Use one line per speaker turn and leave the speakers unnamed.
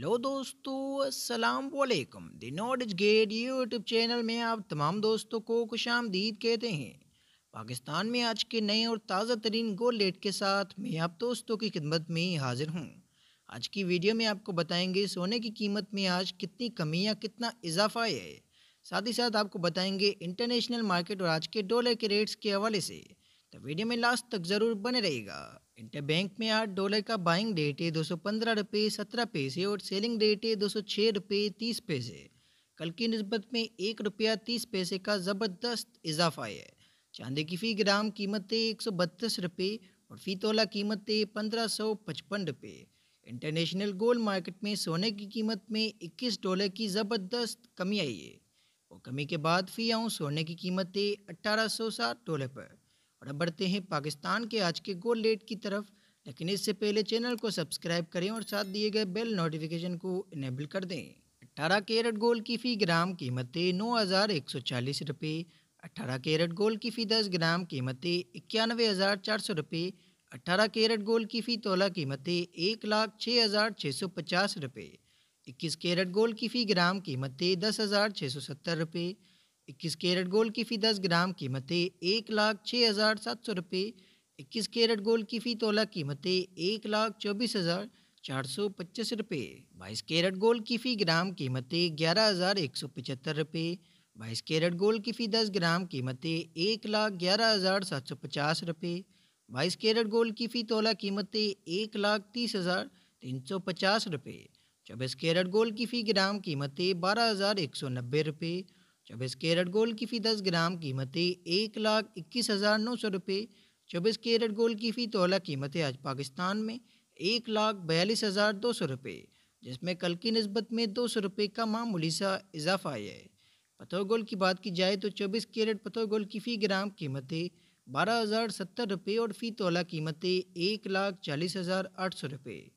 hello दोस्तों अस्सलाम वालेकुम द नॉट गेट यूट्यूब चैनल में आप तमाम दोस्तों को खुश आमदीद कहते हैं पाकिस्तान में आज के नए और ताज़ा तरीन गोल लेट के साथ मैं आप दोस्तों की खिदमत में हाजिर हूँ आज की वीडियो में आपको बताएंगे सोने की कीमत में आज कितनी कमी या कितना इजाफा है साथ ही साथ आपको बताएंगे इंटरनेशनल मार्केट और आज के डॉलर के रेट्स के हवाले से तो वीडियो में लास्ट तक जरूर बने रहेगा इंटर बैंक में आठ डॉलर का बाइंग रेट है दो सौ पंद्रह रुपये सत्रह पैसे और सेलिंग रेट है दो सौ छः रुपये तीस पैसे कल की नस्बत में एक रुपया तीस पैसे का ज़बरदस्त इजाफा है चांदी की फ़ी ग्राम कीमतें एक सौ बत्तीस रुपये और फ़ी तोला कीमतें पंद्रह सौ पचपन रुपये इंटरनेशनल गोल्ड मार्केट में सोने की कीमत में इक्कीस डॉलर की ज़बरदस्त कमी आई है और कमी के बाद फ़ी आऊँ सोने की कीमतें अट्ठारह सौ साठ डॉलर पर और अब बढ़ते हैं पाकिस्तान के आज के गोल लेट की तरफ लेकिन इससे पहले चैनल को सब्सक्राइब करें और साथ दिए गए बेल नोटिफिकेशन को इनेबल कर दें अट्ठारह कैरेट गोल की फ़ी ग्राम कीमतें नौ हज़ार एक सौ चालीस रुपये अट्ठारह कैरेट गोल की फ़ी दस ग्राम कीमतें इक्यानवे हज़ार चार सौ रुपये अट्ठारह कैरेट गोल की फ़ी तोला कीमतें एक लाख छः हज़ार छः सौ पचास रुपये इक्कीस कैरेट गोल की फ़ी ग्राम कीमतें दस हज़ार छः सौ सत्तर रुपये इक्कीस कैरेट गोल्ड की फ़ी दस ग्राम कीमतें एक लाख छः हज़ार सात सौ रुपये इक्कीस कैरेट गोल्ड की फ़ी तोला कीमतें एक लाख चौबीस हज़ार चार सौ पच्चीस रुपये बाईस कैरेट गोल्ड की फ़ी ग्राम कीमतें ग्यारह हज़ार एक सौ पचहत्तर रुपये बाईस कैरेट गोल्ड की फ़ी दस ग्राम कीमतें एक लाख ग्यारह हज़ार सात सौ पचास रुपये बाईस कैरेट गोल्ड की फ़ी तोला कीमतें एक लाख तीस हज़ार तीन सौ पचास रुपये चौबीस कैरेट गोल्ड की फ़ी ग्राम कीमतें बारह हज़ार एक सौ नब्बे रुपये चौबीस कैरेट गोल्ड की फ़ी दस ग्राम कीमतें एक लाख इक्कीस हज़ार नौ सौ रुपये चौबीस कैरेट गोल्ड की फ़ी तोला कीमतें आज पाकिस्तान में एक लाख बयालीस हज़ार दो सौ रुपये जिसमें कल की नस्बत में दो सौ रुपये का मामूली सा इजाफा आया है पथोर गोल्ड की बात की जाए तो चौबीस कैरेट पथोर गोल्ड की फ़ी ग्राम कीमतें बारह हज़ार सत्तर रुपये और फ़ी तोला कीमतें एक लाख चालीस हज़ार आठ सौ रुपये